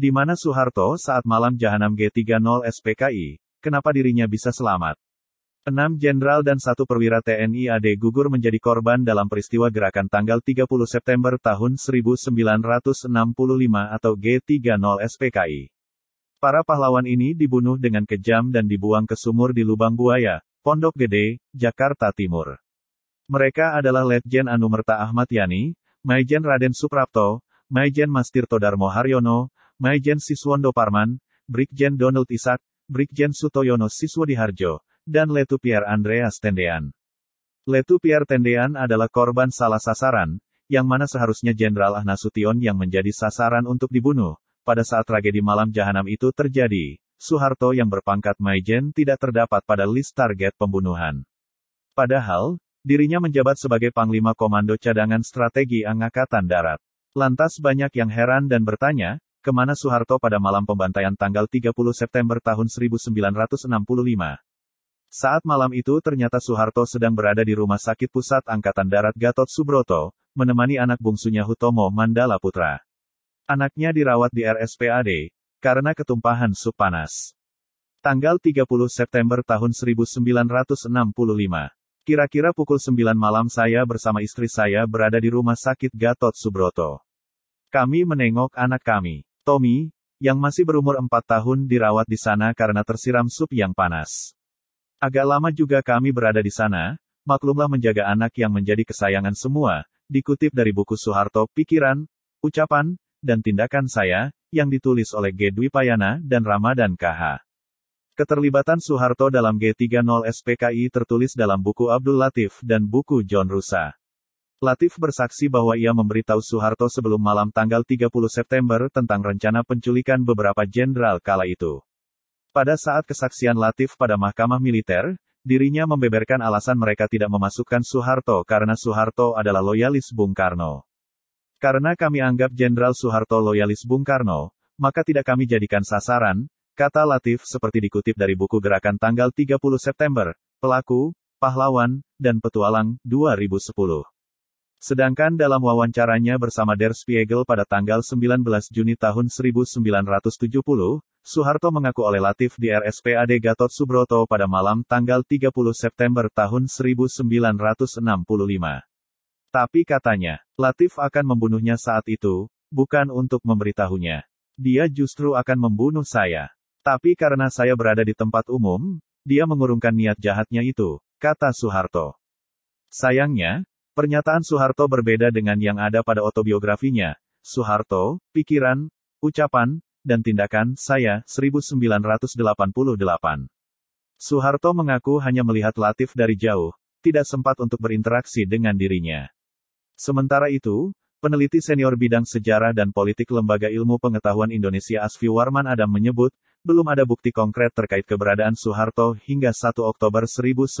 Di mana Soeharto saat malam Jahanam G30 SPKI, kenapa dirinya bisa selamat? Enam jenderal dan satu perwira TNI AD gugur menjadi korban dalam peristiwa gerakan tanggal 30 September tahun 1965 atau G30 SPKI. Para pahlawan ini dibunuh dengan kejam dan dibuang ke sumur di Lubang Buaya, Pondok Gede, Jakarta Timur. Mereka adalah Letjen Anumerta Ahmad Yani, Maijen Raden Suprapto, Maijen Mastirto Darmo Haryono, Maijen Siswondo Parman, Brigjen Donald Isak, Brigjen Sutoyono Siswodiharjo, dan Letu Pierre Andreas Tendean. Letu Pierre Tendean adalah korban salah sasaran, yang mana seharusnya Jenderal Ahnasution yang menjadi sasaran untuk dibunuh, pada saat tragedi malam jahanam itu terjadi. Soeharto yang berpangkat Maijen tidak terdapat pada list target pembunuhan. Padahal, dirinya menjabat sebagai Panglima Komando Cadangan Strategi Angkatan Darat. Lantas banyak yang heran dan bertanya, kemana Soeharto pada malam pembantaian tanggal 30 September tahun 1965. Saat malam itu ternyata Soeharto sedang berada di Rumah Sakit Pusat Angkatan Darat Gatot Subroto, menemani anak bungsunya Hutomo Mandala Putra. Anaknya dirawat di RSPAD, karena ketumpahan sup panas. Tanggal 30 September tahun 1965. Kira-kira pukul 9 malam saya bersama istri saya berada di Rumah Sakit Gatot Subroto. Kami menengok anak kami. Tommy, yang masih berumur 4 tahun dirawat di sana karena tersiram sup yang panas. Agak lama juga kami berada di sana, maklumlah menjaga anak yang menjadi kesayangan semua, dikutip dari buku Soeharto Pikiran, Ucapan, dan Tindakan Saya, yang ditulis oleh G. Dwi Payana dan Ramadan KH. Keterlibatan Soeharto dalam G30 SPKI tertulis dalam buku Abdul Latif dan buku John Rusa. Latif bersaksi bahwa ia memberitahu Soeharto sebelum malam tanggal 30 September tentang rencana penculikan beberapa jenderal kala itu. Pada saat kesaksian Latif pada Mahkamah Militer, dirinya membeberkan alasan mereka tidak memasukkan Soeharto karena Soeharto adalah loyalis Bung Karno. Karena kami anggap Jenderal Soeharto loyalis Bung Karno, maka tidak kami jadikan sasaran, kata Latif seperti dikutip dari buku gerakan tanggal 30 September, Pelaku, Pahlawan, dan Petualang, 2010. Sedangkan dalam wawancaranya bersama Der Spiegel pada tanggal 19 Juni tahun 1970, Soeharto mengaku oleh Latif di RSPAD Gatot Subroto pada malam tanggal 30 September tahun 1965. Tapi katanya, Latif akan membunuhnya saat itu, bukan untuk memberitahunya. Dia justru akan membunuh saya. Tapi karena saya berada di tempat umum, dia mengurungkan niat jahatnya itu, kata Soeharto. Sayangnya, Pernyataan Soeharto berbeda dengan yang ada pada autobiografinya. Soeharto, pikiran, ucapan, dan tindakan saya 1988. Soeharto mengaku hanya melihat Latif dari jauh, tidak sempat untuk berinteraksi dengan dirinya. Sementara itu, peneliti senior bidang sejarah dan politik Lembaga Ilmu Pengetahuan Indonesia Asfi Warman Adam menyebut, belum ada bukti konkret terkait keberadaan Soeharto hingga 1 Oktober 1965.